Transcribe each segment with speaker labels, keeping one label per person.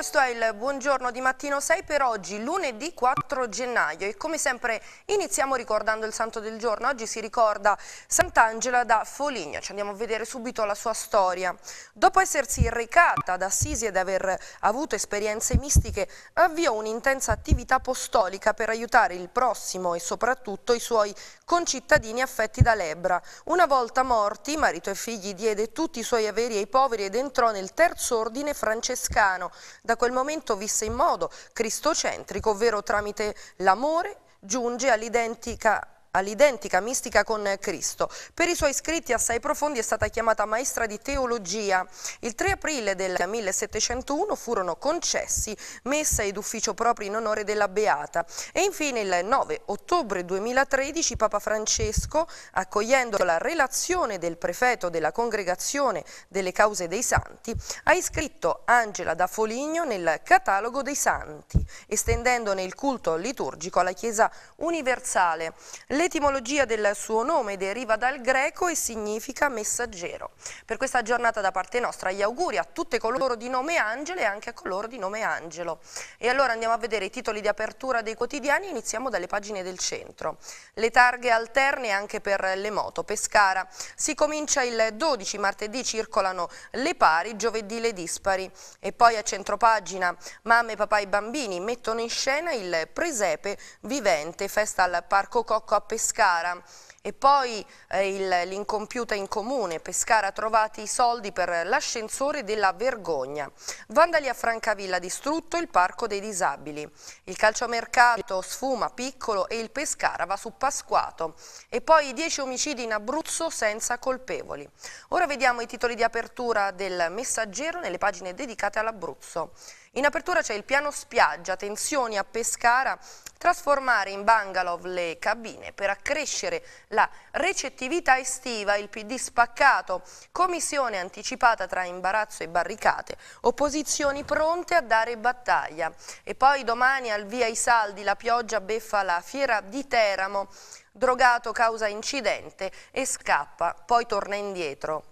Speaker 1: questo è il buongiorno di Mattino 6 per oggi, lunedì 4 gennaio e come sempre iniziamo ricordando il santo del giorno. Oggi si ricorda Sant'Angela da Foligno, ci andiamo a vedere subito la sua storia. Dopo essersi recata ad Assisi ed aver avuto esperienze mistiche, avviò un'intensa attività apostolica per aiutare il prossimo e soprattutto i suoi concittadini affetti da lebbra. Una volta morti, marito e figli diede tutti i suoi averi ai poveri ed entrò nel terzo ordine francescano. Da quel momento visse in modo cristocentrico, ovvero tramite l'amore giunge all'identica all'identica mistica con Cristo. Per i suoi scritti assai profondi è stata chiamata maestra di teologia. Il 3 aprile del 1701 furono concessi messa ed ufficio proprio in onore della Beata e infine il 9 ottobre 2013 Papa Francesco, accogliendo la relazione del prefetto della Congregazione delle Cause dei Santi, ha iscritto Angela da Foligno nel catalogo dei Santi, estendendone il culto liturgico alla Chiesa universale. L'etimologia del suo nome deriva dal greco e significa messaggero. Per questa giornata da parte nostra gli auguri a tutte coloro di nome Angela e anche a coloro di nome Angelo. E allora andiamo a vedere i titoli di apertura dei quotidiani iniziamo dalle pagine del centro. Le targhe alterne anche per le moto. Pescara si comincia il 12, martedì circolano le pari, giovedì le dispari. E poi a centropagina mamme, papà e bambini mettono in scena il presepe vivente, festa al Parco Cocco a Pescara. E poi eh, l'incompiuta in comune, Pescara trovati i soldi per l'ascensore della vergogna. Vandali a Francavilla distrutto il parco dei disabili. Il calciomercato sfuma piccolo e il Pescara va su Pasquato. E poi i 10 omicidi in Abruzzo senza colpevoli. Ora vediamo i titoli di apertura del messaggero nelle pagine dedicate all'Abruzzo. In apertura c'è il piano spiaggia, tensioni a Pescara, trasformare in bungalow le cabine per accrescere la recettività estiva, il PD spaccato, commissione anticipata tra imbarazzo e barricate, opposizioni pronte a dare battaglia. E poi domani al via i saldi la pioggia beffa la fiera di Teramo, drogato causa incidente e scappa, poi torna indietro.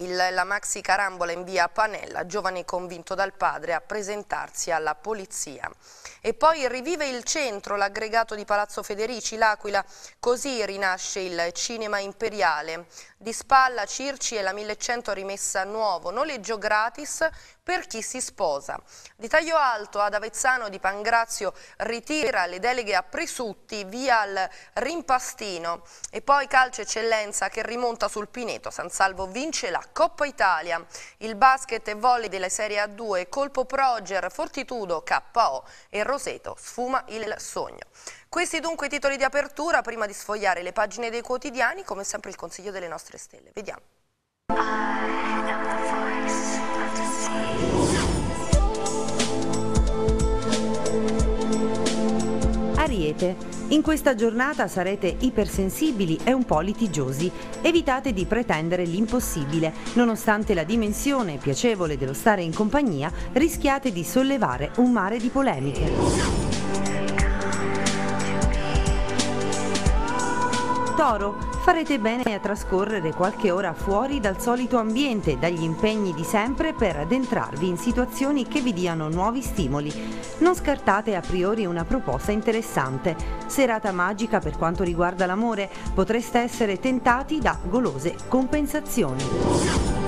Speaker 1: Il, la maxi carambola in via Panella, giovane convinto dal padre, a presentarsi alla polizia. E poi rivive il centro, l'aggregato di Palazzo Federici, l'Aquila, così rinasce il cinema imperiale. Di spalla Circi e la 1100 rimessa a nuovo, noleggio gratis per chi si sposa. Di taglio alto ad Avezzano di Pangrazio ritira le deleghe a Presutti via al Rimpastino e poi calcio eccellenza che rimonta sul Pineto. San Salvo vince la Coppa Italia. Il basket e volley della Serie A2, Colpo Proger, Fortitudo, KO e Roseto sfuma il sogno. Questi dunque i titoli di apertura, prima di sfogliare le pagine dei quotidiani, come sempre il consiglio delle nostre stelle. Vediamo.
Speaker 2: Ariete. In questa giornata sarete ipersensibili e un po' litigiosi. Evitate di pretendere l'impossibile. Nonostante la dimensione piacevole dello stare in compagnia, rischiate di sollevare un mare di polemiche. Toro, farete bene a trascorrere qualche ora fuori dal solito ambiente, dagli impegni di sempre per addentrarvi in situazioni che vi diano nuovi stimoli. Non scartate a priori una proposta interessante. Serata magica per quanto riguarda l'amore, potreste essere tentati da golose compensazioni.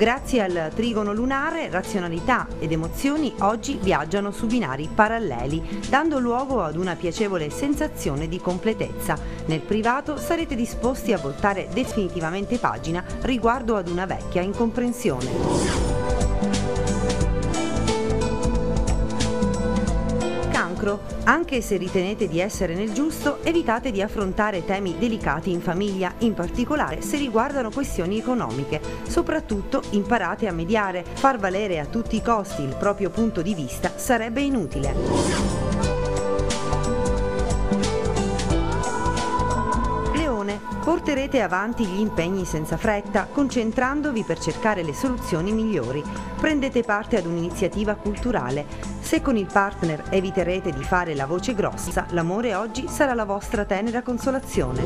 Speaker 2: Grazie al trigono lunare, razionalità ed emozioni oggi viaggiano su binari paralleli, dando luogo ad una piacevole sensazione di completezza. Nel privato sarete disposti a voltare definitivamente pagina riguardo ad una vecchia incomprensione. lucro. Anche se ritenete di essere nel giusto, evitate di affrontare temi delicati in famiglia, in particolare se riguardano questioni economiche. Soprattutto imparate a mediare, far valere a tutti i costi il proprio punto di vista sarebbe inutile. porterete avanti gli impegni senza fretta, concentrandovi per cercare le soluzioni migliori. Prendete parte ad un'iniziativa culturale. Se con il partner eviterete di fare la voce grossa, l'amore oggi sarà la vostra tenera consolazione.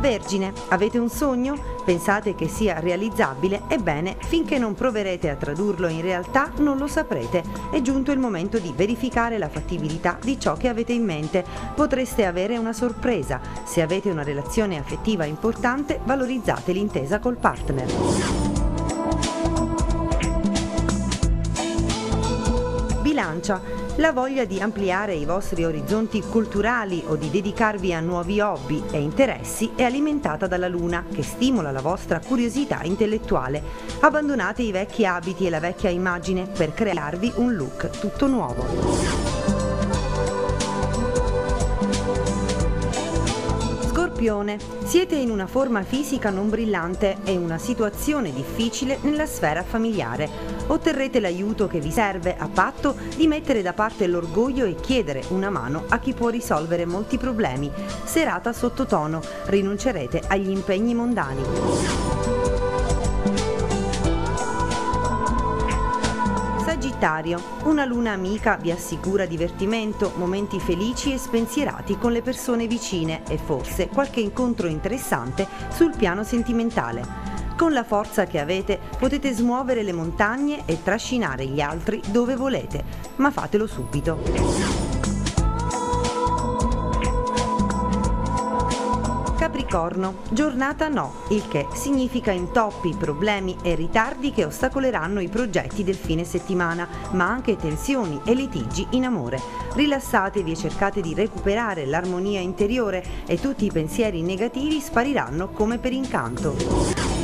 Speaker 2: Vergine, avete un sogno? Pensate che sia realizzabile? Ebbene, finché non proverete a tradurlo in realtà non lo saprete. È giunto il momento di verificare la fattibilità di ciò che avete in mente. Potreste avere una sorpresa. Se avete una relazione affettiva importante, valorizzate l'intesa col partner. Francia, la voglia di ampliare i vostri orizzonti culturali o di dedicarvi a nuovi hobby e interessi è alimentata dalla luna, che stimola la vostra curiosità intellettuale. Abbandonate i vecchi abiti e la vecchia immagine per crearvi un look tutto nuovo. scorpione. Siete in una forma fisica non brillante e una situazione difficile nella sfera familiare. Otterrete l'aiuto che vi serve a patto di mettere da parte l'orgoglio e chiedere una mano a chi può risolvere molti problemi. Serata sottotono, rinuncerete agli impegni mondani. solitario. Una luna amica vi assicura divertimento, momenti felici e spensierati con le persone vicine e forse qualche incontro interessante sul piano sentimentale. Con la forza che avete potete smuovere le montagne e trascinare gli altri dove volete, ma fatelo subito. attorno. Giornata no, il che significa intoppi, problemi e ritardi che ostacoleranno i progetti del fine settimana, ma anche tensioni e litigi in amore. Rilassatevi e cercate di recuperare l'armonia interiore e tutti i pensieri negativi spariranno come per incanto.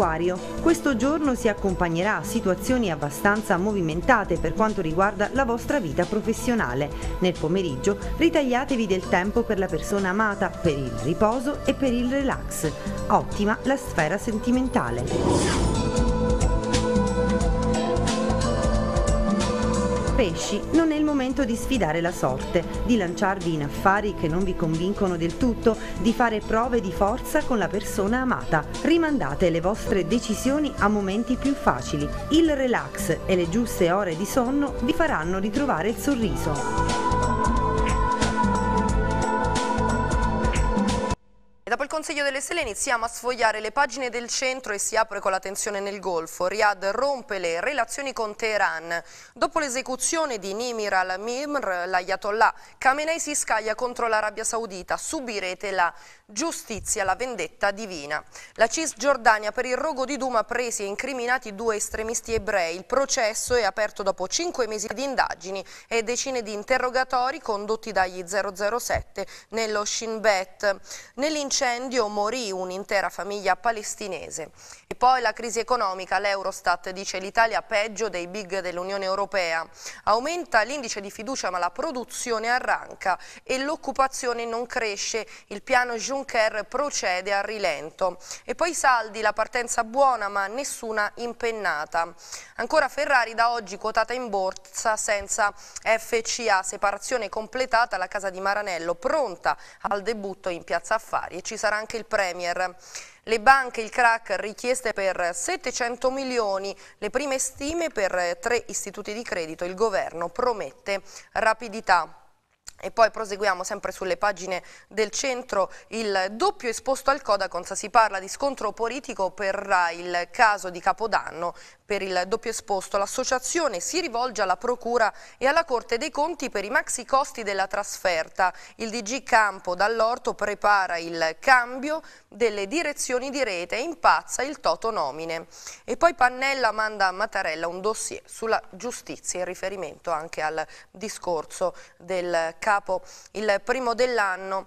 Speaker 2: Aquario. Questo giorno si accompagnerà a situazioni abbastanza movimentate per quanto riguarda la vostra vita professionale. Nel pomeriggio ritagliatevi del tempo per la persona amata, per il riposo e per il relax. Ottima la sfera sentimentale. Pesci, non è il momento di sfidare la sorte, di lanciarvi in affari che non vi convincono del tutto, di fare prove di forza con la persona amata. Rimandate le vostre decisioni a momenti più facili. Il relax e le giuste ore di sonno vi faranno ritrovare il sorriso.
Speaker 1: dopo il Consiglio delle Sele iniziamo a sfogliare le pagine del centro e si apre con la tensione nel Golfo. Riyadh rompe le relazioni con Teheran. Dopo l'esecuzione di Nimir al-Mimr, l'Ayatollah Khamenei si scaglia contro l'Arabia Saudita. Subirete la giustizia, la vendetta divina. La Cisgiordania per il rogo di Duma presi e incriminati due estremisti ebrei. Il processo è aperto dopo cinque mesi di indagini e decine di interrogatori condotti dagli 007 nello Shin Bet. Nell'incidente incendio morì un'intera famiglia palestinese. E poi la crisi economica, l'Eurostat dice l'Italia peggio dei big dell'Unione Europea. Aumenta l'indice di fiducia ma la produzione arranca e l'occupazione non cresce. Il piano Juncker procede a rilento. E poi i saldi, la partenza buona ma nessuna impennata. Ancora Ferrari da oggi quotata in borsa senza FCA, separazione completata la casa di Maranello, pronta al debutto in Piazza Affari ci sarà anche il Premier. Le banche, il crack, richieste per 700 milioni, le prime stime per tre istituti di credito, il governo promette rapidità. E poi proseguiamo sempre sulle pagine del centro, il doppio esposto al Codacons, si parla di scontro politico per il caso di Capodanno, per il doppio esposto. L'associazione si rivolge alla Procura e alla Corte dei Conti per i maxi costi della trasferta. Il DG Campo dall'Orto prepara il cambio delle direzioni di rete e impazza il toto nomine. E poi Pannella manda a Mattarella un dossier sulla giustizia in riferimento anche al discorso del capo il primo dell'anno.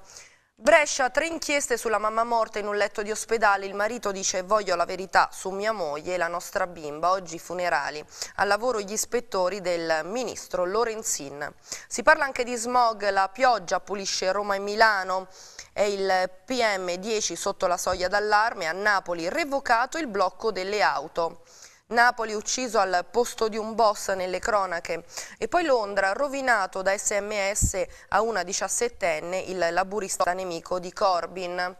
Speaker 1: Brescia, tre inchieste sulla mamma morta in un letto di ospedale. Il marito dice voglio la verità su mia moglie e la nostra bimba, oggi funerali. Al lavoro gli ispettori del ministro Lorenzin. Si parla anche di smog, la pioggia pulisce Roma e Milano. È il PM10 sotto la soglia d'allarme, a Napoli revocato il blocco delle auto. Napoli ucciso al posto di un boss nelle cronache e poi Londra rovinato da sms a una 17enne, il laburista nemico di Corbyn.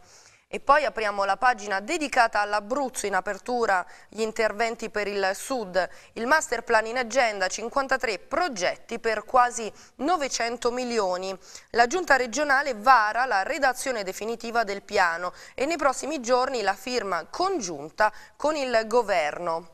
Speaker 1: E poi apriamo la pagina dedicata all'Abruzzo in apertura gli interventi per il Sud, il master plan in agenda, 53 progetti per quasi 900 milioni. La giunta regionale vara la redazione definitiva del piano e nei prossimi giorni la firma congiunta con il governo.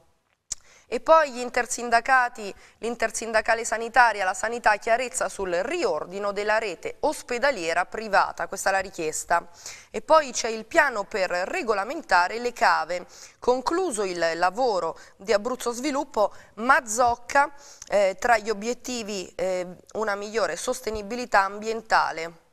Speaker 1: E poi gli intersindacati, l'intersindacale sanitaria, la sanità, chiarezza sul riordino della rete ospedaliera privata, questa è la richiesta. E poi c'è il piano per regolamentare le cave. Concluso il lavoro di Abruzzo Sviluppo, Mazzocca eh, tra gli obiettivi eh, una migliore sostenibilità ambientale.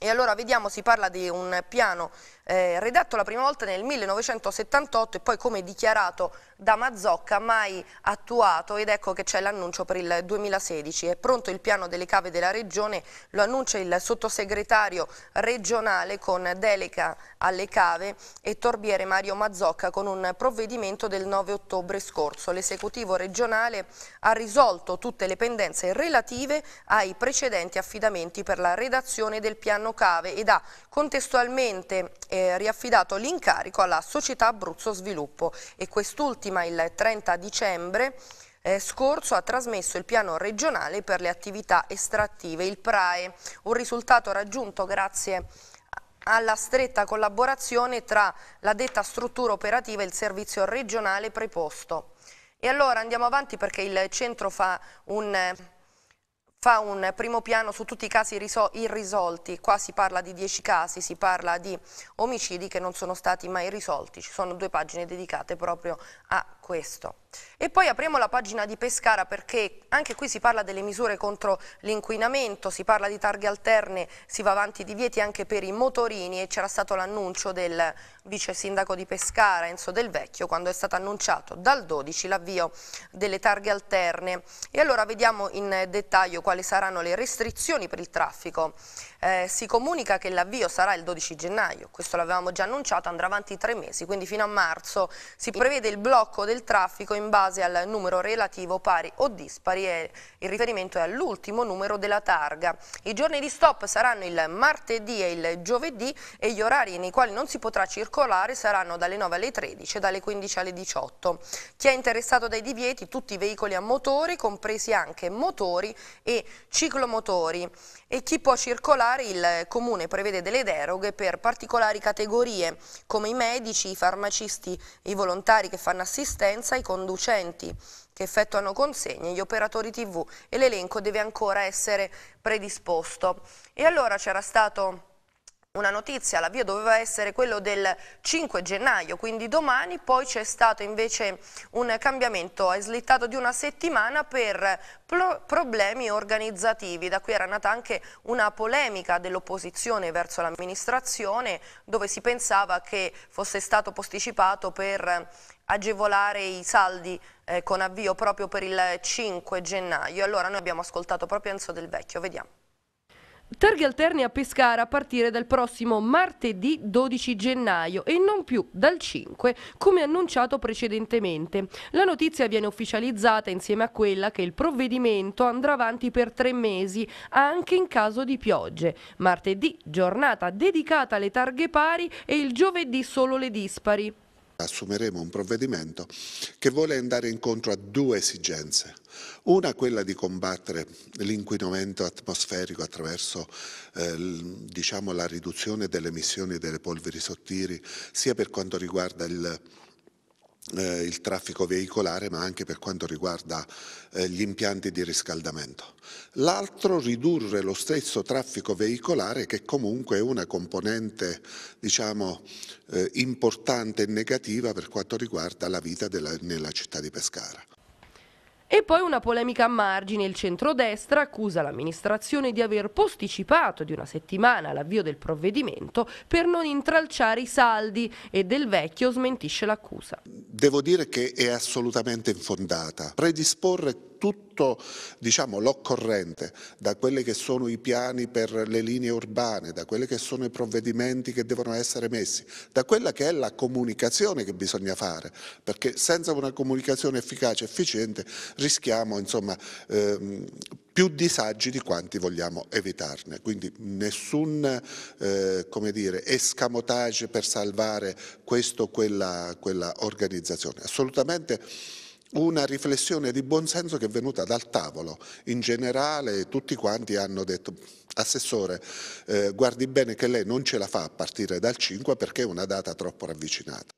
Speaker 1: E allora vediamo, si parla di un piano eh, redatto la prima volta nel 1978 e poi come dichiarato da Mazzocca mai attuato ed ecco che c'è l'annuncio per il 2016. È pronto il piano delle cave della regione, lo annuncia il sottosegretario regionale con delega alle cave e torbiere Mario Mazzocca con un provvedimento del 9 ottobre scorso. L'esecutivo regionale ha risolto tutte le pendenze relative ai precedenti affidamenti per la redazione del piano cave ed ha contestualmente eh, riaffidato l'incarico alla società Abruzzo Sviluppo e quest'ultimo legittima il 30 dicembre eh, scorso ha trasmesso il piano regionale per le attività estrattive, il PRAE, un risultato raggiunto grazie alla stretta collaborazione tra la detta struttura operativa e il servizio regionale preposto. E allora andiamo avanti perché il centro fa un fa un primo piano su tutti i casi irrisolti, qua si parla di 10 casi, si parla di omicidi che non sono stati mai risolti, ci sono due pagine dedicate proprio a questo. E poi apriamo la pagina di Pescara perché anche qui si parla delle misure contro l'inquinamento, si parla di targhe alterne, si va avanti di vieti anche per i motorini e c'era stato l'annuncio del vice sindaco di Pescara Enzo Del Vecchio quando è stato annunciato dal 12 l'avvio delle targhe alterne. E allora vediamo in dettaglio quali saranno le restrizioni per il traffico eh, si comunica che l'avvio sarà il 12 gennaio, questo l'avevamo già annunciato, andrà avanti tre mesi, quindi fino a marzo si prevede il blocco del traffico in base al numero relativo pari o dispari e il riferimento è all'ultimo numero della targa. I giorni di stop saranno il martedì e il giovedì e gli orari nei quali non si potrà circolare saranno dalle 9 alle 13 e dalle 15 alle 18. Chi è interessato dai divieti? Tutti i veicoli a motori, compresi anche motori e ciclomotori. E chi può circolare? Il Comune prevede delle deroghe per particolari categorie come i medici, i farmacisti, i volontari che fanno assistenza, i conducenti che effettuano consegne, gli operatori tv e l'elenco deve ancora essere predisposto. E allora c'era stato una notizia, l'avvio doveva essere quello del 5 gennaio, quindi domani, poi c'è stato invece un cambiamento, è slittato di una settimana per problemi organizzativi, da qui era nata anche una polemica dell'opposizione verso l'amministrazione dove si pensava che fosse stato posticipato per agevolare i saldi eh, con avvio proprio per il 5 gennaio. Allora noi abbiamo ascoltato proprio Enzo Del Vecchio, vediamo. Targhe alterne a Pescara a partire dal prossimo martedì 12 gennaio e non più dal 5 come annunciato precedentemente. La notizia viene ufficializzata insieme a quella che il provvedimento andrà avanti per tre mesi anche in caso di piogge. Martedì giornata dedicata alle targhe pari e il giovedì solo le dispari
Speaker 3: assumeremo un provvedimento che vuole andare incontro a due esigenze. Una quella di combattere l'inquinamento atmosferico attraverso eh, diciamo, la riduzione delle emissioni delle polveri sottili sia per quanto riguarda il eh, il traffico veicolare ma anche per quanto riguarda eh, gli impianti di riscaldamento. L'altro ridurre lo stesso traffico veicolare che comunque è una componente diciamo, eh, importante e negativa per quanto riguarda la vita della, nella città di Pescara
Speaker 1: poi una polemica a margine. Il centrodestra accusa l'amministrazione di aver posticipato di una settimana l'avvio del provvedimento per non intralciare i saldi e del vecchio smentisce l'accusa.
Speaker 3: Devo dire che è assolutamente infondata. Predisporre tutto diciamo, l'occorrente, da quelli che sono i piani per le linee urbane, da quelli che sono i provvedimenti che devono essere messi, da quella che è la comunicazione che bisogna fare, perché senza una comunicazione efficace e efficiente rischiamo insomma, ehm, più disagi di quanti vogliamo evitarne, quindi nessun eh, come dire, escamotage per salvare questo o quella, quella organizzazione, assolutamente una riflessione di buonsenso che è venuta dal tavolo. In generale tutti quanti hanno detto Assessore, eh, guardi bene che lei non ce la fa a partire dal 5 perché è una data troppo ravvicinata.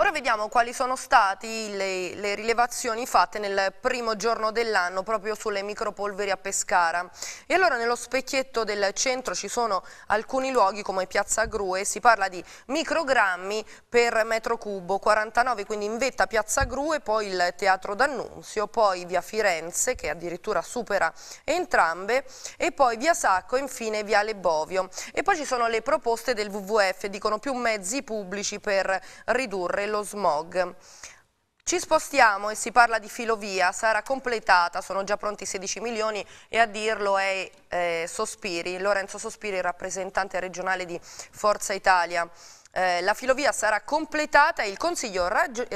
Speaker 1: Ora vediamo quali sono state le, le, rilevazioni fatte nel primo giorno dell'anno proprio sulle micropolveri a Pescara. E allora nello specchietto del centro ci sono alcuni luoghi come Piazza Grue, si parla di microgrammi per metro cubo, 49 quindi in vetta Piazza Grue, poi il Teatro d'Annunzio, poi via Firenze che addirittura supera entrambe e poi via Sacco e infine via Lebovio. E poi ci sono le proposte del WWF, dicono più mezzi pubblici per ridurre dello smog. Ci spostiamo e si parla di filovia, sarà completata, sono già pronti 16 milioni e a dirlo è eh, Sospiri, Lorenzo Sospiri, rappresentante regionale di Forza Italia. Eh, la filovia sarà completata e il Consiglio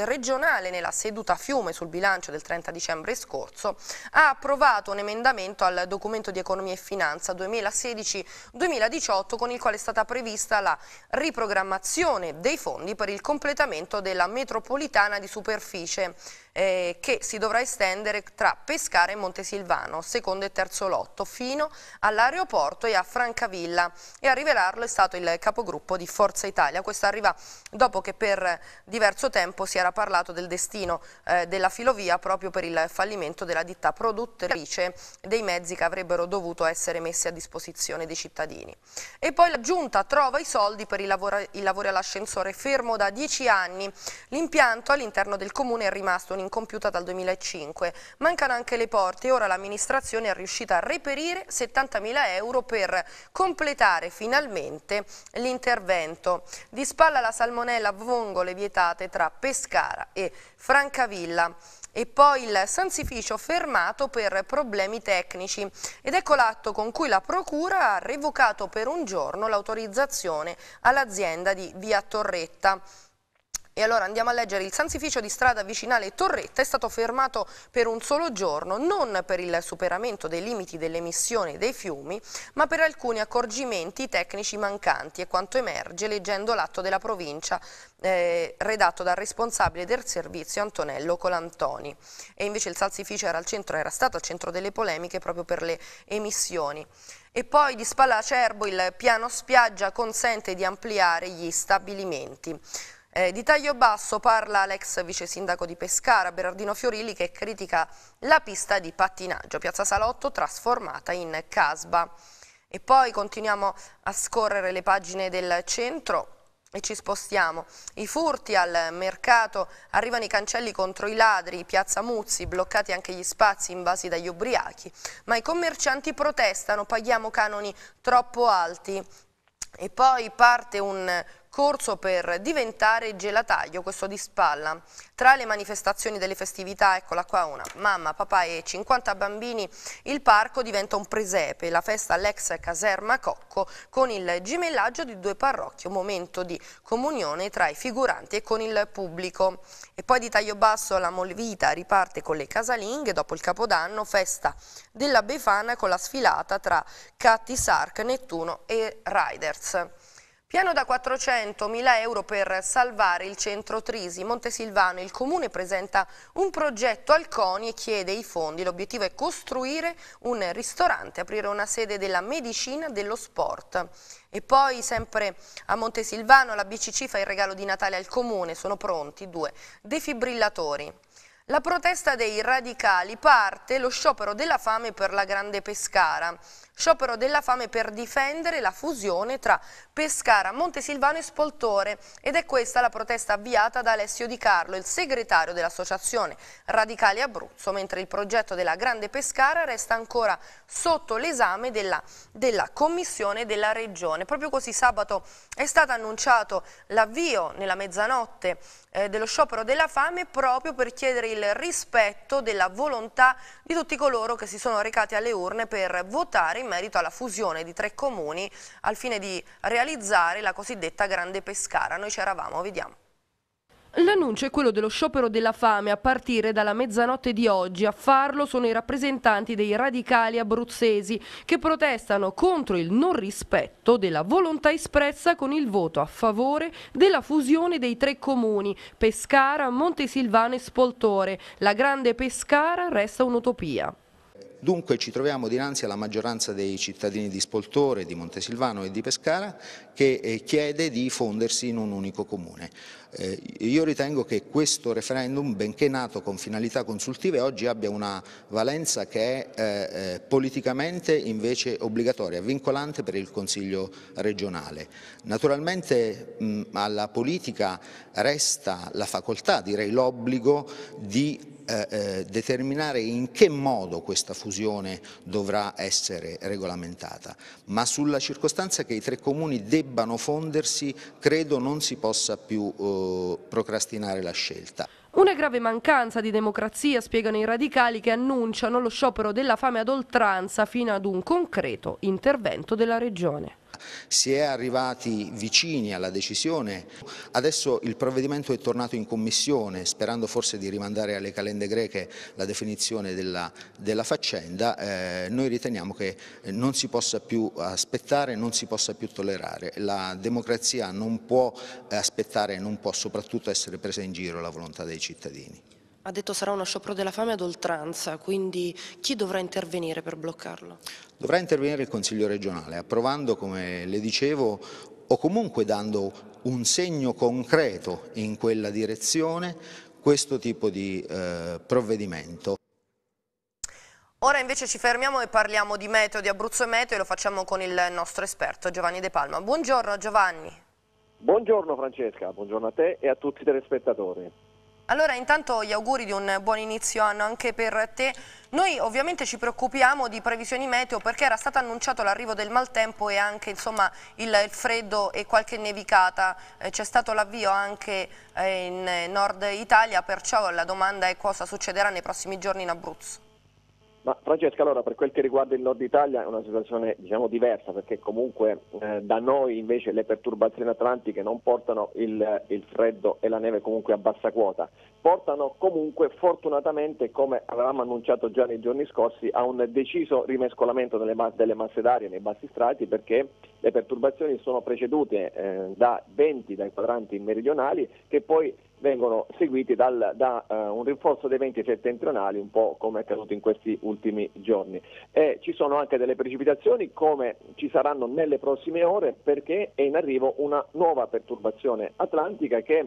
Speaker 1: regionale nella seduta a fiume sul bilancio del 30 dicembre scorso ha approvato un emendamento al documento di economia e finanza 2016-2018 con il quale è stata prevista la riprogrammazione dei fondi per il completamento della metropolitana di superficie eh, che si dovrà estendere tra Pescara e Montesilvano, secondo e terzo lotto, fino all'aeroporto e a Francavilla e a rivelarlo è stato il capogruppo di Forza Italia. Questo arriva dopo che per diverso tempo si era parlato del destino eh, della filovia proprio per il fallimento della ditta produttrice dei mezzi che avrebbero dovuto essere messi a disposizione dei cittadini. E poi la Giunta trova i soldi per i lavori, all'ascensore fermo da dieci anni. L'impianto all'interno del comune è rimasto un incompiuta dal 2005. Mancano anche le porte e ora l'amministrazione è riuscita a reperire 70.000 euro per completare finalmente l'intervento. Di spalla la salmonella vongole vietate tra Pescara e Francavilla e poi il sansificio fermato per problemi tecnici. Ed ecco l'atto con cui la Procura ha revocato per un giorno l'autorizzazione all'azienda di Via Torretta. E allora andiamo a leggere il sanzificio di strada vicinale Torretta è stato fermato per un solo giorno, non per il superamento dei limiti dell'emissione dei fiumi, ma per alcuni accorgimenti tecnici mancanti e quanto emerge leggendo l'atto della provincia eh, redatto dal responsabile del servizio Antonello Colantoni. E invece il sanzificio era, era stato al centro delle polemiche proprio per le emissioni. E poi di Spalacerbo il piano spiaggia consente di ampliare gli stabilimenti. Eh, di taglio basso parla l'ex vice sindaco di Pescara, Berardino Fiorilli, che critica la pista di pattinaggio, Piazza Salotto trasformata in casba. E poi continuiamo a scorrere le pagine del centro e ci spostiamo. I furti al mercato, arrivano i cancelli contro i ladri, piazza Muzzi, bloccati anche gli spazi invasi dagli ubriachi. Ma i commercianti protestano, paghiamo canoni troppo alti. E poi parte un corso per diventare gelataio, questo di spalla. Tra le manifestazioni delle festività, eccola qua una, mamma, papà e 50 bambini, il parco diventa un presepe, la festa all'ex caserma Cocco con il gemellaggio di due parrocchie, un momento di comunione tra i figuranti e con il pubblico. E poi di taglio basso la Molvita riparte con le casalinghe, dopo il Capodanno, festa della Befana con la sfilata tra Catti Sark, Nettuno e Riders. Piano da 400.000 euro per salvare il centro Trisi. Montesilvano, il comune presenta un progetto al CONI e chiede i fondi. L'obiettivo è costruire un ristorante, aprire una sede della medicina dello sport. E poi sempre a Montesilvano la BCC fa il regalo di Natale al comune, sono pronti due defibrillatori. La protesta dei radicali parte lo sciopero della fame per la Grande Pescara, sciopero della fame per difendere la fusione tra Pescara, Montesilvano e Spoltore ed è questa la protesta avviata da Alessio Di Carlo, il segretario dell'associazione Radicali Abruzzo, mentre il progetto della Grande Pescara resta ancora sotto l'esame della, della Commissione della Regione. Proprio così sabato è stato annunciato l'avvio nella mezzanotte eh, dello sciopero della fame proprio per chiedere il rispetto della volontà di tutti coloro che si sono recati alle urne per votare in merito alla fusione di tre comuni al fine di realizzare la cosiddetta Grande Pescara. Noi c'eravamo, vediamo. L'annuncio è quello dello sciopero della fame a partire dalla mezzanotte di oggi. A farlo sono i rappresentanti dei radicali abruzzesi che protestano contro il non rispetto della volontà espressa con il voto a favore della fusione dei tre comuni Pescara, Montesilvano e Spoltore. La grande Pescara resta un'utopia.
Speaker 4: Dunque ci troviamo dinanzi alla maggioranza dei cittadini di Spoltore, di Montesilvano e di Pescara che eh, chiede di fondersi in un unico comune. Eh, io ritengo che questo referendum, benché nato con finalità consultive, oggi abbia una valenza che è eh, politicamente invece obbligatoria, vincolante per il Consiglio regionale. Naturalmente alla politica resta la facoltà, direi l'obbligo, di eh, eh, determinare in che modo questa fusione dovrà essere regolamentata, ma sulla circostanza che i tre comuni debbano fondersi credo non si possa più eh, procrastinare la scelta.
Speaker 1: Una grave mancanza di democrazia spiegano i radicali che annunciano lo sciopero della fame ad oltranza fino ad un concreto intervento della Regione
Speaker 4: si è arrivati vicini alla decisione, adesso il provvedimento è tornato in commissione sperando forse di rimandare alle calende greche la definizione della, della faccenda, eh, noi riteniamo che non si possa più aspettare, non si possa più tollerare, la democrazia non può eh, aspettare, non può soprattutto essere presa in giro la volontà dei cittadini.
Speaker 1: Ha detto sarà uno sciopero della fame ad oltranza, quindi chi dovrà intervenire per bloccarlo?
Speaker 4: Dovrà intervenire il Consiglio regionale, approvando, come le dicevo, o comunque dando un segno concreto in quella direzione questo tipo di eh, provvedimento.
Speaker 1: Ora invece ci fermiamo e parliamo di meteo, di Abruzzo e meteo e lo facciamo con il nostro esperto Giovanni De Palma. Buongiorno Giovanni.
Speaker 5: Buongiorno Francesca, buongiorno a te e a tutti i telespettatori.
Speaker 1: Allora intanto gli auguri di un buon inizio anno anche per te. Noi ovviamente ci preoccupiamo di previsioni meteo perché era stato annunciato l'arrivo del maltempo e anche insomma, il, il, freddo e qualche nevicata. Eh, C'è stato l'avvio anche eh, in eh, nord Italia, perciò la domanda è cosa succederà nei prossimi giorni in Abruzzo.
Speaker 5: Ma Francesca, allora per quel che riguarda il nord Italia è una situazione diciamo, diversa perché comunque eh, da noi invece le perturbazioni atlantiche non portano il, il, freddo e la neve comunque a bassa quota, portano comunque fortunatamente come avevamo annunciato già nei giorni scorsi a un deciso rimescolamento delle, delle masse d'aria nei bassi strati perché le perturbazioni sono precedute eh, da venti dai quadranti meridionali che poi vengono seguiti dal, da uh, un rinforzo dei venti settentrionali, un po' come è accaduto in questi ultimi giorni. E ci sono anche delle precipitazioni, come ci saranno nelle prossime ore, perché è in arrivo una nuova perturbazione atlantica che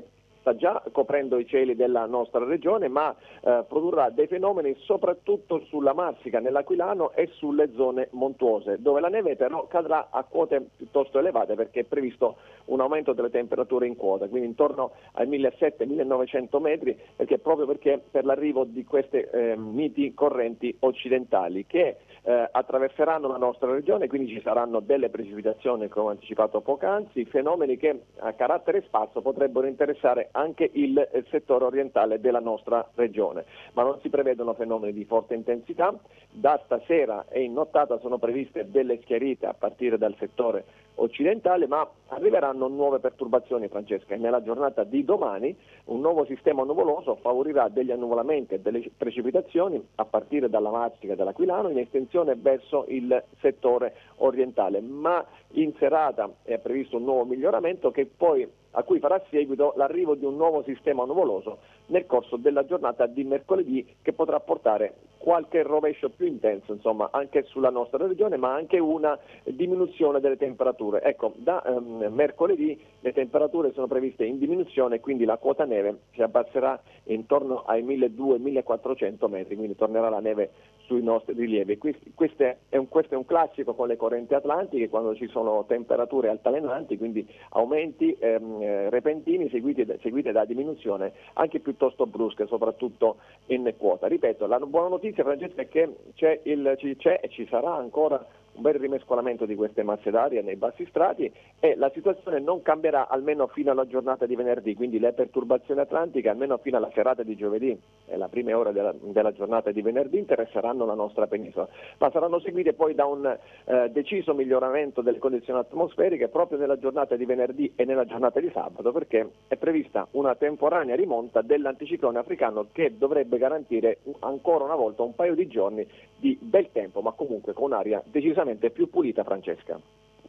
Speaker 5: sta già coprendo i cieli della nostra regione, ma eh, produrrà dei fenomeni soprattutto sulla Marsica, nell'Aquilano e sulle zone montuose, dove la neve però cadrà a quote piuttosto elevate perché è previsto un aumento delle temperature in quota, quindi intorno ai 1700-1900 metri, perché proprio perché per l'arrivo di queste eh, miti correnti occidentali che eh, attraverseranno la nostra regione, quindi ci saranno delle precipitazioni, come ho anticipato poc'anzi, fenomeni che a carattere spazio potrebbero interessare anche il settore orientale della nostra regione, ma non si prevedono fenomeni di forte intensità. Da stasera e in nottata sono previste delle schiarite a partire dal settore occidentale, ma Arriveranno nuove perturbazioni, Francesca, e nella giornata di domani un nuovo sistema nuvoloso favorirà degli annuvolamenti e delle precipitazioni a partire dalla Marsica e dall'Aquilano in estensione verso il settore orientale, ma in serata è previsto un nuovo miglioramento che poi a cui farà seguito l'arrivo di un nuovo sistema nuvoloso nel corso della giornata di mercoledì che potrà portare qualche rovescio più intenso insomma, anche sulla nostra regione ma anche una diminuzione delle temperature. Ecco, da, ehm, mercoledì le temperature sono previste in diminuzione, quindi la quota neve si abbasserà intorno ai 1200-1400 metri, quindi tornerà la neve sui nostri rilievi. Questo è, un, questo è, un, classico con le correnti atlantiche, quando ci sono temperature altalenanti, quindi aumenti ehm, eh, repentini seguiti, seguite da diminuzione anche piuttosto brusche, soprattutto in quota. Ripeto, la buona notizia Francesca è che c'è, il, c'è e ci sarà ancora un bel rimescolamento di queste masse d'aria nei bassi strati e la situazione non cambierà almeno fino alla giornata di venerdì, quindi le perturbazioni atlantiche almeno fino alla serata di giovedì e la prima ora della, della giornata di venerdì interesseranno la nostra penisola, ma saranno seguite poi da un eh, deciso miglioramento delle condizioni atmosferiche proprio nella giornata di venerdì e nella giornata di sabato perché è prevista una temporanea rimonta dell'anticiclone africano che dovrebbe garantire ancora una volta un paio di giorni di bel tempo, ma comunque con aria decisamente sicuramente più pulita Francesca.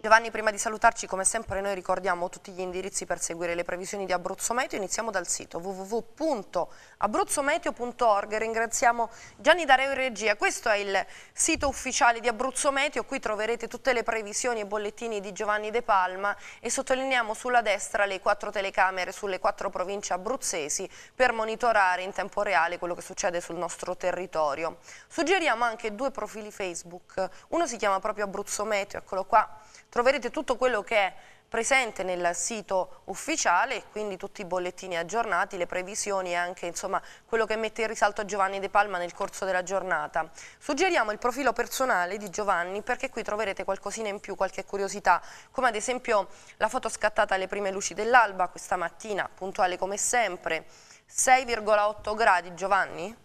Speaker 1: Giovanni, prima di salutarci, come sempre noi ricordiamo tutti gli indirizzi per seguire le previsioni di Abruzzo Meteo. Iniziamo dal sito www.abruzzometeo.org. Ringraziamo Gianni Dareo in regia. Questo è il sito ufficiale di Abruzzo Meteo. Qui troverete tutte le previsioni e bollettini di Giovanni De Palma e sottolineiamo sulla destra le quattro telecamere sulle quattro province abruzzesi per monitorare in tempo reale quello che succede sul nostro territorio. Suggeriamo anche due profili Facebook. Uno si chiama proprio Abruzzo Meteo, eccolo qua troverete tutto quello che è presente nel sito ufficiale, quindi tutti i bollettini aggiornati, le previsioni e anche insomma, quello che mette in risalto Giovanni De Palma nel corso della giornata. Suggeriamo il profilo personale di Giovanni perché qui troverete qualcosina in più, qualche curiosità, come ad esempio la foto scattata alle prime luci dell'alba questa mattina, puntuale come sempre, 6,8 gradi Giovanni?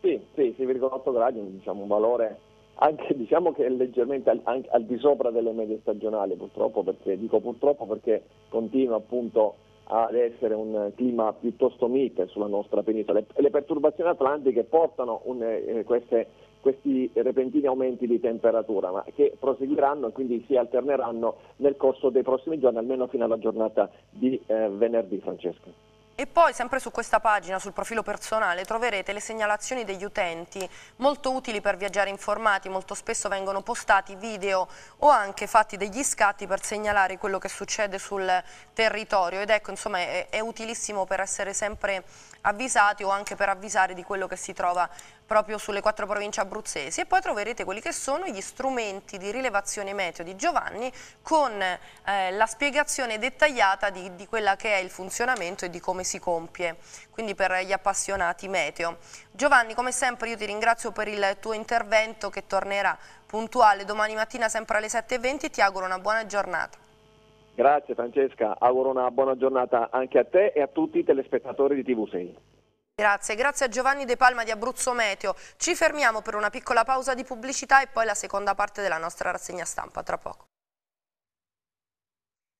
Speaker 5: Sì, sì 6,8 gradi, diciamo un valore anche diciamo che è leggermente al, anche, al, di sopra delle medie stagionali purtroppo perché dico purtroppo perché continua appunto ad essere un clima piuttosto mite sulla nostra penisola le, le perturbazioni atlantiche portano un, eh, queste, questi repentini aumenti di temperatura ma che proseguiranno e quindi si alterneranno nel corso dei prossimi giorni almeno fino alla giornata di eh, venerdì Francesco.
Speaker 1: E poi sempre su questa pagina, sul profilo personale, troverete le segnalazioni degli utenti, molto utili per viaggiare informati, molto spesso vengono postati video o anche fatti degli scatti per segnalare quello che succede sul territorio ed ecco insomma è, è utilissimo per essere sempre avvisati o anche per avvisare di quello che si trova proprio sulle quattro province abruzzesi e poi troverete quelli che sono gli strumenti di rilevazione meteo di Giovanni con eh, la spiegazione dettagliata di, di quella che è il funzionamento e di come si compie, quindi per gli appassionati meteo. Giovanni come sempre io ti ringrazio per il tuo intervento che tornerà puntuale domani mattina sempre alle 7.20 e ti auguro una buona giornata.
Speaker 5: Grazie Francesca, auguro una buona giornata anche a te e a tutti i telespettatori di TV6.
Speaker 1: Grazie, grazie a Giovanni De Palma di Abruzzo Meteo. Ci fermiamo per una piccola pausa di pubblicità e poi la seconda parte della nostra rassegna stampa. Tra poco.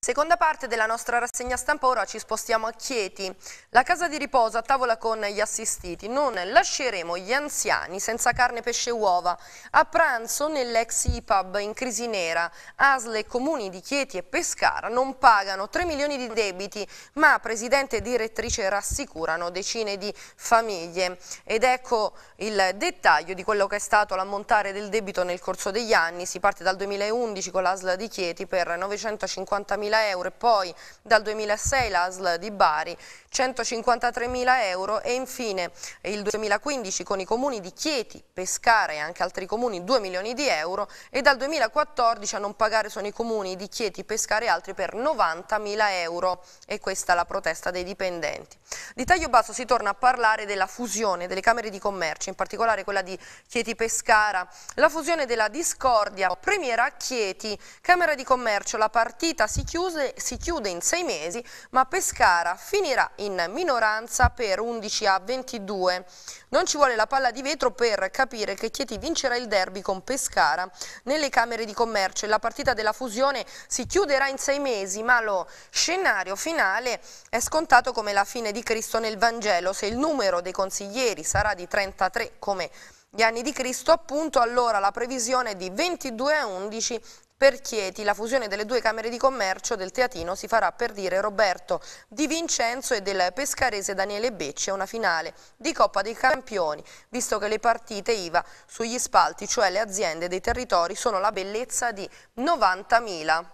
Speaker 1: Seconda parte della nostra rassegna stampa, ora ci spostiamo a Chieti. La casa di riposo a tavola con gli assistiti. Non lasceremo gli anziani senza carne, pesce e uova. A pranzo nell'ex IPAB in crisi nera. Asle, e comuni di Chieti e Pescara non pagano 3 milioni di debiti, ma presidente e direttrice rassicurano decine di famiglie. Ed ecco il dettaglio di quello che è stato l'ammontare del debito nel corso degli anni. Si parte dal 2011 con l'Asla di Chieti per 950 milioni euro e poi dal 2006 l'ASL di Bari 153.000 euro e infine il 2015 con i comuni di Chieti, Pescara e anche altri comuni 2 milioni di euro e dal 2014 a non pagare sono i comuni di Chieti, Pescara e altri per 90.000 euro e questa è la protesta dei dipendenti. Di taglio basso si torna a parlare della fusione delle Camere di Commercio, in particolare quella di Chieti Pescara, la fusione della discordia, premiera Chieti, Camera di Commercio, la partita si chiude chiuse, si chiude in sei mesi, ma Pescara finirà in minoranza per 11 a 22. Non ci vuole la palla di vetro per capire che Chieti vincerà il derby con Pescara nelle Camere di Commercio. La partita della fusione si chiuderà in sei mesi, ma lo scenario finale è scontato come la fine di Cristo nel Vangelo. Se il numero dei consiglieri sarà di 33 come gli anni di Cristo, appunto allora la previsione è di 22 a 11 per Chieti la fusione delle due Camere di Commercio del Teatino si farà per dire Roberto Di Vincenzo e del pescarese Daniele Becci a una finale di Coppa dei Campioni, visto che le partite IVA sugli spalti, cioè le aziende dei territori, sono la bellezza di 90.000.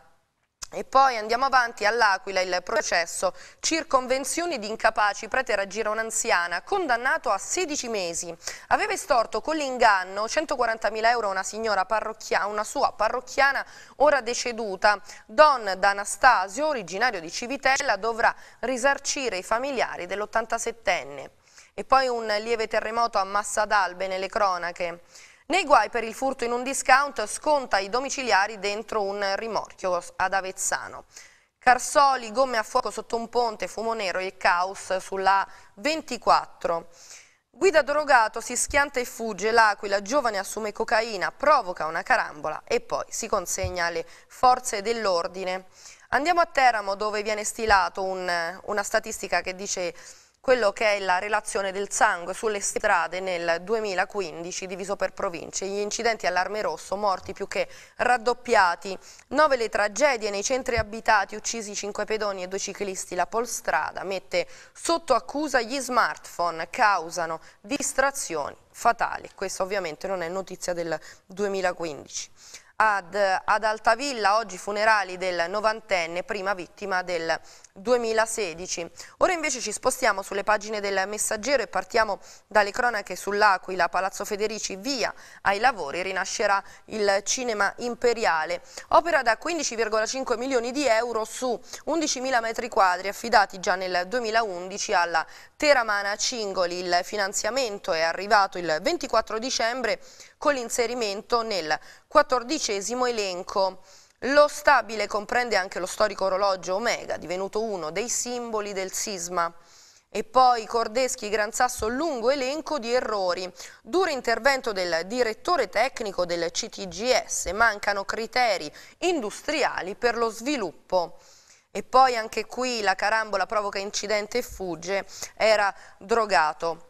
Speaker 1: E poi andiamo avanti all'Aquila il processo circonvenzioni di incapaci prete raggiro un'anziana condannato a 16 mesi. Aveva estorto con l'inganno 140.000 euro una signora parrocchiana, una sua parrocchiana ora deceduta. Don D'Anastasio, originario di Civitella, dovrà risarcire i familiari dell'87enne. E poi un lieve terremoto a Massa d'Albe nelle cronache. Nei guai per il furto in un discount sconta i domiciliari dentro un rimorchio ad Avezzano. Carsoli, gomme a fuoco sotto un ponte, fumo nero e caos sulla 24. Guida drogato, si schianta e fugge, l'aquila giovane assume cocaina, provoca una carambola e poi si consegna alle forze dell'ordine. Andiamo a Teramo dove viene stilato un, una statistica che dice quello che è la relazione del sangue sulle strade nel 2015 diviso per province. Gli incidenti allarme rosso, morti più che raddoppiati, nove le tragedie nei centri abitati, uccisi cinque pedoni e due ciclisti. La polstrada mette sotto accusa gli smartphone, causano distrazioni fatali. Questa ovviamente non è notizia del 2015. Ad, ad Altavilla oggi funerali del novantenne, prima vittima del 2016. Ora invece ci spostiamo sulle pagine del Messaggero e partiamo dalle cronache sull'Aquila, Palazzo Federici via ai lavori, rinascerà il cinema imperiale. Opera da 15,5 milioni di euro su 11.000 metri quadri affidati già nel 2011 alla Teramana Cingoli. Il finanziamento è arrivato il 24 dicembre con l'inserimento nel quattordicesimo elenco. Lo stabile comprende anche lo storico orologio Omega, divenuto uno dei simboli del sisma. E poi Cordeschi Gran Sasso, lungo elenco di errori. Duro intervento del direttore tecnico del CTGS, mancano criteri industriali per lo sviluppo. E poi anche qui la carambola provoca incidente e fugge, era drogato.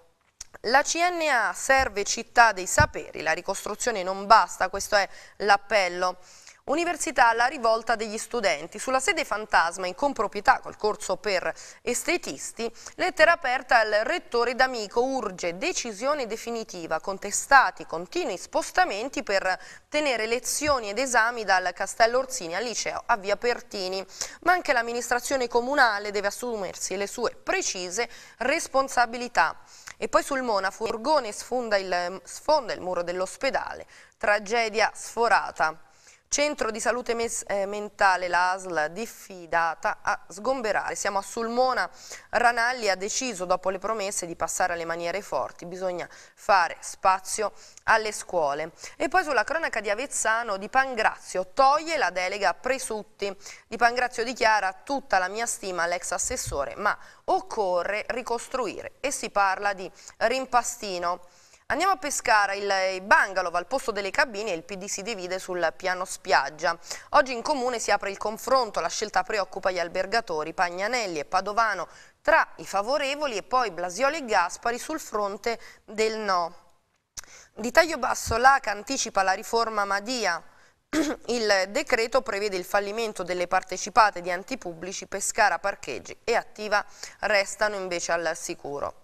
Speaker 1: La CNA serve città dei saperi, la ricostruzione non basta, questo è l'appello. Università alla rivolta degli studenti. Sulla sede fantasma in comproprietà col corso per estetisti, lettera aperta al rettore D'Amico urge decisione definitiva, contestati continui spostamenti per tenere lezioni ed esami dal Castello Orsini al liceo a Via Pertini, ma anche l'amministrazione comunale deve assumersi le sue precise responsabilità. E poi sul Mona, furgone sfonda il, sfonda il muro dell'ospedale, tragedia sforata. Centro di salute eh, mentale, l'ASL, diffidata a sgomberare. Siamo a Sulmona, Ranalli ha deciso dopo le promesse di passare alle maniere forti, bisogna fare spazio alle scuole. E poi sulla cronaca di Avezzano di Pangrazio toglie la delega a Presutti. Di Pangrazio dichiara tutta la mia stima all'ex assessore, ma occorre ricostruire e si parla di rimpastino. Andiamo a Pescara, il bungalow al posto delle cabine e il PD si divide sul piano spiaggia. Oggi in comune si apre il confronto, la scelta preoccupa gli albergatori Pagnanelli e Padovano tra i favorevoli e poi Blasioli e Gaspari sul fronte del no. Di taglio basso l'ACA anticipa la riforma Madia. Il decreto prevede il fallimento delle partecipate di antipubblici Pescara Parcheggi e Attiva restano invece al sicuro.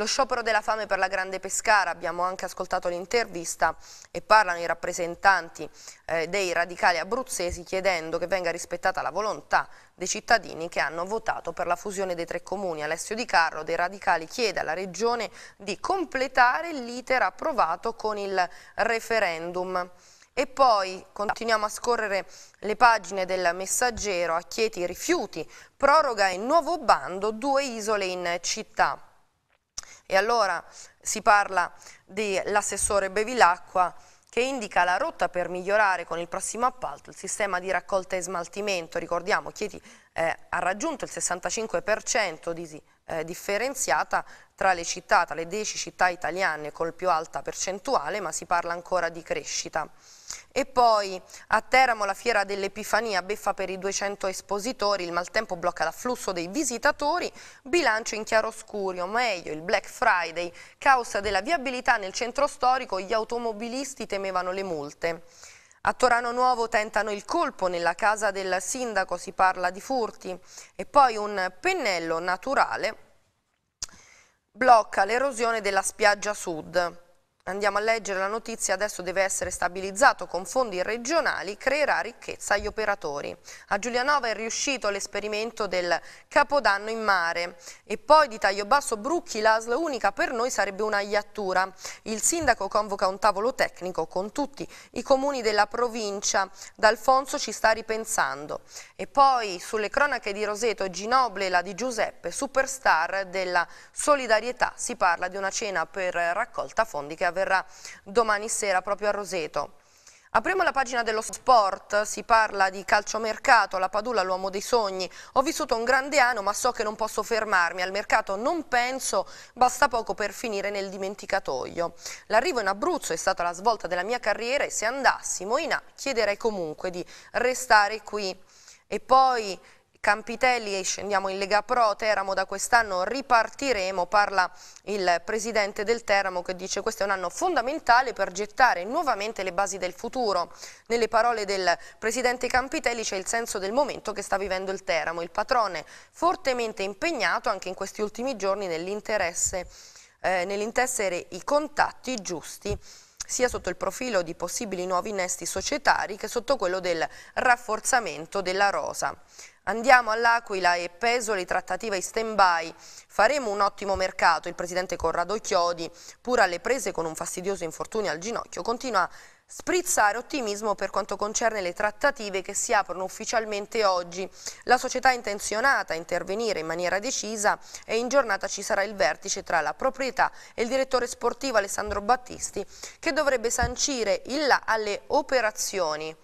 Speaker 1: Lo sciopero della fame per la Grande Pescara, abbiamo anche ascoltato l'intervista e parlano i rappresentanti eh, dei radicali abruzzesi chiedendo che venga rispettata la volontà dei cittadini che hanno votato per la fusione dei tre comuni. Alessio Di Carlo dei radicali chiede alla Regione di completare l'iter approvato con il referendum. E poi continuiamo a scorrere le pagine del messaggero a Chieti rifiuti, proroga e nuovo bando, due isole in città. E allora si parla dell'assessore Bevilacqua che indica la rotta per migliorare con il prossimo appalto il sistema di raccolta e smaltimento. Ricordiamo, Chieti eh, ha raggiunto il 65% di eh, differenziata tra le città, tra le 10 città italiane col più alta percentuale, ma si parla ancora di crescita. E poi a Teramo la fiera dell'Epifania, beffa per i 200 espositori, il maltempo blocca l'afflusso dei visitatori, bilancio in chiaroscuro, meglio il Black Friday, causa della viabilità nel centro storico, gli automobilisti temevano le multe. A Torano Nuovo tentano il colpo, nella casa del sindaco si parla di furti e poi un pennello naturale blocca l'erosione della spiaggia sud. Andiamo a leggere la notizia, adesso deve essere stabilizzato con fondi regionali, creerà ricchezza agli operatori. A Giulianova è riuscito l'esperimento del Capodanno in mare e poi di taglio basso Brucchi l'ASL unica per noi sarebbe una iattura. Il sindaco convoca un tavolo tecnico con tutti i comuni della provincia, D'Alfonso ci sta ripensando. E poi sulle cronache di Roseto, Ginoble e la di Giuseppe, superstar della solidarietà, si parla di una cena per raccolta fondi che avverrà avverrà domani sera proprio a Roseto. Apriamo la pagina dello sport, si parla di calciomercato, la Padula, l'uomo dei sogni. Ho vissuto un grande anno ma so che non posso fermarmi, al mercato non penso, basta poco per finire nel dimenticatoio. L'arrivo in Abruzzo è stata la svolta della mia carriera e se andassimo in A chiederei comunque di restare qui. E poi Campitelli e scendiamo in Lega Pro, Teramo da quest'anno ripartiremo, parla il presidente del Teramo che dice questo è un anno fondamentale per gettare nuovamente le basi del futuro. Nelle parole del presidente Campitelli c'è il senso del momento che sta vivendo il Teramo, il patrone fortemente impegnato anche in questi ultimi giorni nell'interesse, eh, nell'intessere i contatti giusti sia sotto il profilo di possibili nuovi innesti societari che sotto quello del rafforzamento della rosa. Andiamo all'Aquila e Pesoli, trattativa in stand-by. Faremo un ottimo mercato. Il presidente Corrado Chiodi, pur alle prese con un fastidioso infortunio al ginocchio, continua sprizzare ottimismo per quanto concerne le trattative che si aprono ufficialmente oggi. La società è intenzionata a intervenire in maniera decisa e in giornata ci sarà il vertice tra la proprietà e il direttore sportivo Alessandro Battisti che dovrebbe sancire il là alle operazioni.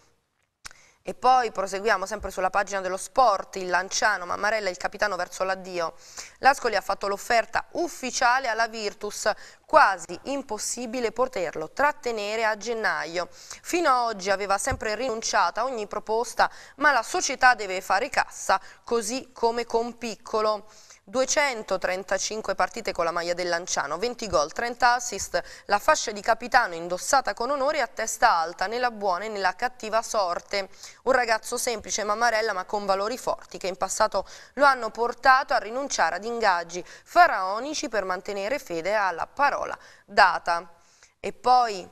Speaker 1: E poi proseguiamo sempre sulla pagina dello sport, il Lanciano, Mammarella, il capitano verso l'addio. L'Ascoli ha fatto l'offerta ufficiale alla Virtus, quasi impossibile poterlo trattenere a gennaio. Fino ad oggi aveva sempre rinunciato a ogni proposta, ma la società deve fare cassa, così come con Piccolo. 235 partite con la maglia del Lanciano, 20 gol, 30 assist, la fascia di capitano indossata con onore a testa alta nella buona e nella cattiva sorte. Un ragazzo semplice, mammarella ma con valori forti che in passato lo hanno portato a rinunciare ad ingaggi faraonici per mantenere fede alla parola data. E poi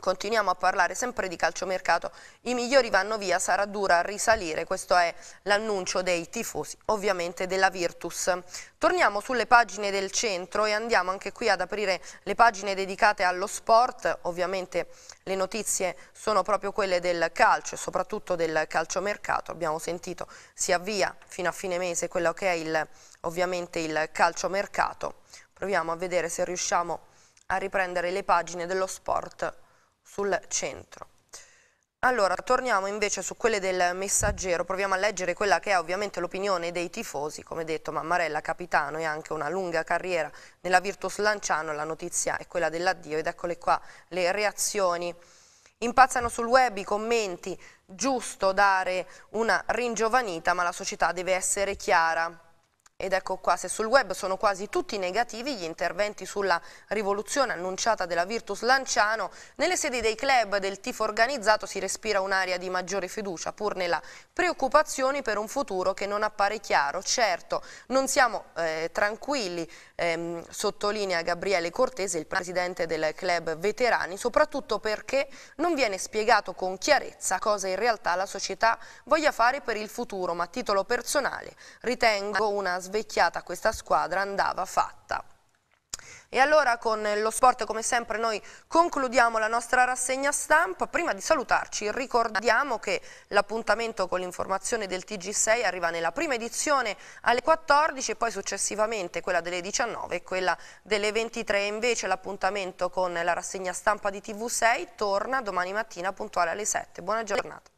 Speaker 1: Continuiamo a parlare sempre di calciomercato, i migliori vanno via, sarà dura risalire, questo è l'annuncio dei tifosi ovviamente della Virtus. Torniamo sulle pagine del centro e andiamo anche qui ad aprire le pagine dedicate allo sport, ovviamente le notizie sono proprio quelle del calcio soprattutto del calciomercato, abbiamo sentito si avvia fino a fine mese quello che è il, ovviamente il calciomercato, proviamo a vedere se riusciamo a riprendere le pagine dello sport sul centro. Allora, torniamo invece su quelle del messaggero, proviamo a leggere quella che è ovviamente l'opinione dei tifosi, come detto Mammarella capitano e anche una lunga carriera nella Virtus Lanciano, la notizia è quella dell'addio ed eccole qua le reazioni. Impazzano sul web i commenti, giusto dare una ringiovanita ma la società deve essere chiara. Ed ecco qua, se sul web sono quasi tutti negativi gli interventi sulla rivoluzione annunciata della Virtus Lanciano, nelle sedi dei club del tifo organizzato si respira un'area di maggiore fiducia, pur nella preoccupazione per un futuro che non appare chiaro. Certo, non siamo eh, tranquilli, ehm, sottolinea Gabriele Cortese, il presidente del club veterani, soprattutto perché non viene spiegato con chiarezza cosa in realtà la società voglia fare per il futuro, ma a titolo personale ritengo una svecchiata questa squadra andava fatta. E allora con lo sport come sempre noi concludiamo la nostra rassegna stampa. Prima di salutarci ricordiamo che l'appuntamento con l'informazione del TG6 arriva nella prima edizione alle 14 e poi successivamente quella delle 19 e quella delle 23. e Invece l'appuntamento con la rassegna stampa di TV6 torna domani mattina puntuale alle 7. Buona giornata.